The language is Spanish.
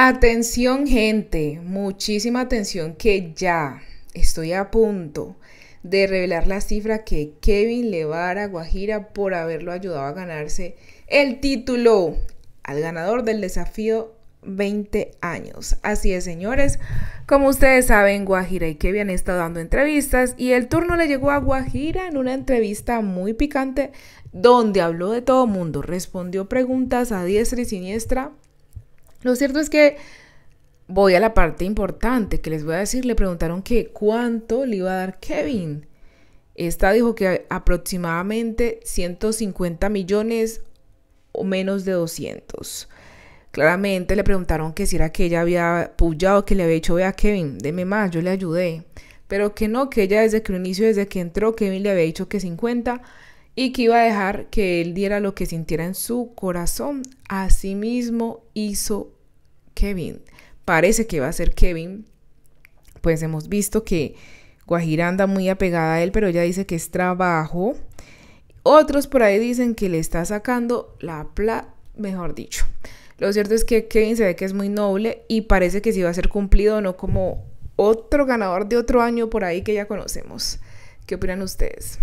Atención gente, muchísima atención que ya estoy a punto de revelar la cifra que Kevin le va a dar a Guajira por haberlo ayudado a ganarse el título al ganador del desafío 20 años. Así es, señores. Como ustedes saben, Guajira y Kevin han estado dando entrevistas y el turno le llegó a Guajira en una entrevista muy picante donde habló de todo mundo, respondió preguntas a diestra y siniestra lo cierto es que voy a la parte importante que les voy a decir. Le preguntaron que cuánto le iba a dar Kevin. Esta dijo que aproximadamente 150 millones o menos de 200. Claramente le preguntaron que si era que ella había pujado que le había dicho, vea Kevin, deme más, yo le ayudé. Pero que no, que ella desde que un inicio, desde que entró, Kevin le había dicho que 50 y que iba a dejar que él diera lo que sintiera en su corazón. Así mismo hizo Kevin. Parece que va a ser Kevin. Pues hemos visto que Guajira anda muy apegada a él, pero ella dice que es trabajo. Otros por ahí dicen que le está sacando la pla, mejor dicho. Lo cierto es que Kevin se ve que es muy noble y parece que sí va a ser cumplido, no como otro ganador de otro año por ahí que ya conocemos. ¿Qué opinan ustedes?